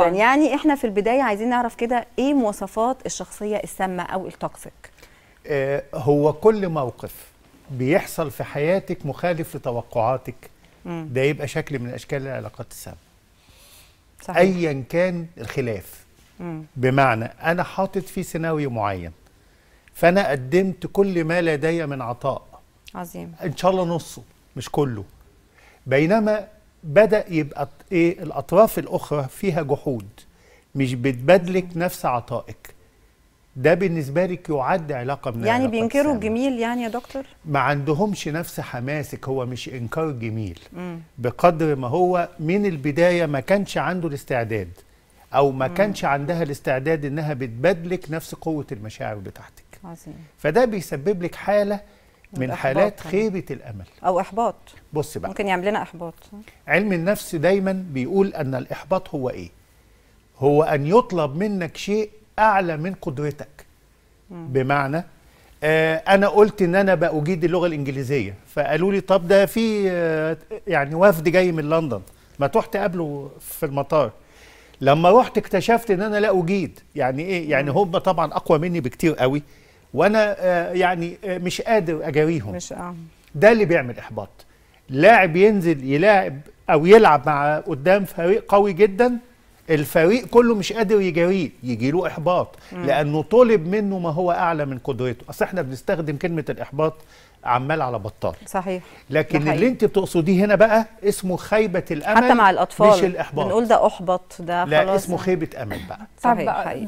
يعني احنا في البدايه عايزين نعرف كده ايه مواصفات الشخصيه السامه او التوكسيك آه، هو كل موقف بيحصل في حياتك مخالف لتوقعاتك ده يبقى شكل من اشكال العلاقات السامه صحيح. ايا كان الخلاف مم. بمعنى انا حاطط في سيناريو معين فانا قدمت كل ما لدي من عطاء عظيم ان شاء الله نصه مش كله بينما بدا يبقى ايه الاطراف الاخرى فيها جحود مش بتبادلك نفس عطائك ده بالنسبه لك يعد علاقه من يعني بينكروا الجميل يعني يا دكتور ما عندهمش نفس حماسك هو مش انكار جميل مم. بقدر ما هو من البدايه ما كانش عنده الاستعداد او ما مم. كانش عندها الاستعداد انها بتبادلك نفس قوه المشاعر بتاعتك عظيم فده بيسبب لك حاله من حالات يعني. خيبه الامل او احباط بص بقى ممكن يعمل لنا احباط علم النفس دايما بيقول ان الاحباط هو ايه هو ان يطلب منك شيء اعلى من قدرتك م. بمعنى آه انا قلت ان انا باجيد اللغه الانجليزيه فقالوا لي طب ده في آه يعني وفد جاي من لندن ما تروح تقابله في المطار لما رحت اكتشفت ان انا لا اجيد يعني ايه يعني هم طبعا اقوى مني بكتير قوي وانا آه، يعني آه، مش قادر اجاريهم مش آه. ده اللي بيعمل احباط لاعب ينزل يلاعب او يلعب مع قدام فريق قوي جدا الفريق كله مش قادر يجاريه يجي له احباط مم. لانه طلب منه ما هو اعلى من قدرته اصل احنا بنستخدم كلمه الاحباط عمال على بطال صحيح لكن اللي انت بتقصديه هنا بقى اسمه خيبه الامل حتى مع الاطفال مش الاحباط بنقول ده احبط ده خلاص لا اسمه خيبه امل بقى صحيح, صحيح.